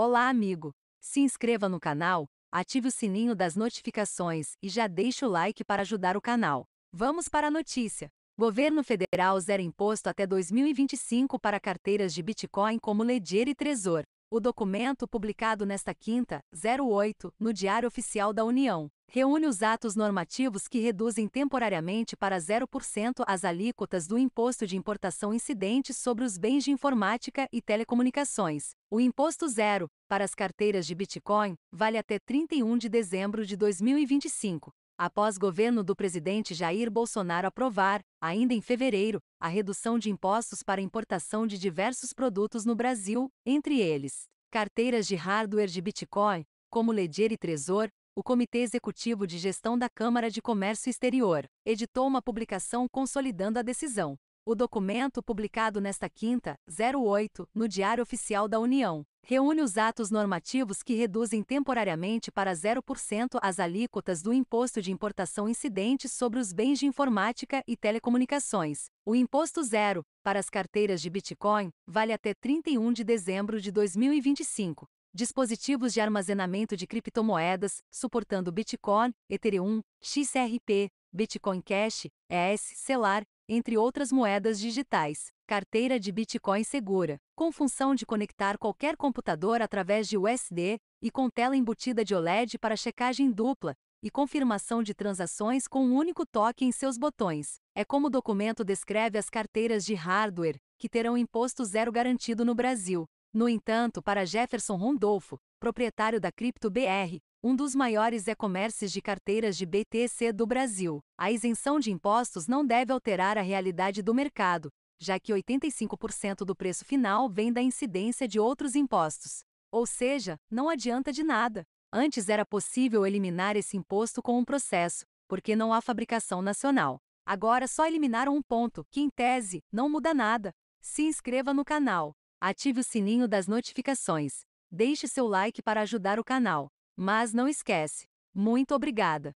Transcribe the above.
Olá, amigo! Se inscreva no canal, ative o sininho das notificações e já deixe o like para ajudar o canal. Vamos para a notícia. Governo federal zera imposto até 2025 para carteiras de Bitcoin como Ledger e Trezor. O documento publicado nesta quinta, 08, no Diário Oficial da União, reúne os atos normativos que reduzem temporariamente para 0% as alíquotas do Imposto de Importação Incidente sobre os Bens de Informática e Telecomunicações, o Imposto Zero, para as carteiras de Bitcoin, vale até 31 de dezembro de 2025. Após governo do presidente Jair Bolsonaro aprovar, ainda em fevereiro, a redução de impostos para importação de diversos produtos no Brasil, entre eles, carteiras de hardware de Bitcoin, como Ledger e Trezor, o Comitê Executivo de Gestão da Câmara de Comércio Exterior editou uma publicação consolidando a decisão. O documento, publicado nesta quinta, 08, no Diário Oficial da União, reúne os atos normativos que reduzem temporariamente para 0% as alíquotas do imposto de importação incidente sobre os bens de informática e telecomunicações. O imposto zero, para as carteiras de Bitcoin, vale até 31 de dezembro de 2025, dispositivos de armazenamento de criptomoedas, suportando Bitcoin, Ethereum, XRP, Bitcoin Cash, ES, Celar, entre outras moedas digitais. Carteira de Bitcoin segura, com função de conectar qualquer computador através de USD e com tela embutida de OLED para checagem dupla e confirmação de transações com um único toque em seus botões. É como o documento descreve as carteiras de hardware que terão imposto zero garantido no Brasil. No entanto, para Jefferson Rondolfo, proprietário da CryptoBR, um dos maiores e comércios de carteiras de BTC do Brasil, a isenção de impostos não deve alterar a realidade do mercado, já que 85% do preço final vem da incidência de outros impostos. Ou seja, não adianta de nada. Antes era possível eliminar esse imposto com um processo, porque não há fabricação nacional. Agora é só eliminaram um ponto, que em tese não muda nada. Se inscreva no canal. Ative o sininho das notificações. Deixe seu like para ajudar o canal. Mas não esquece. Muito obrigada!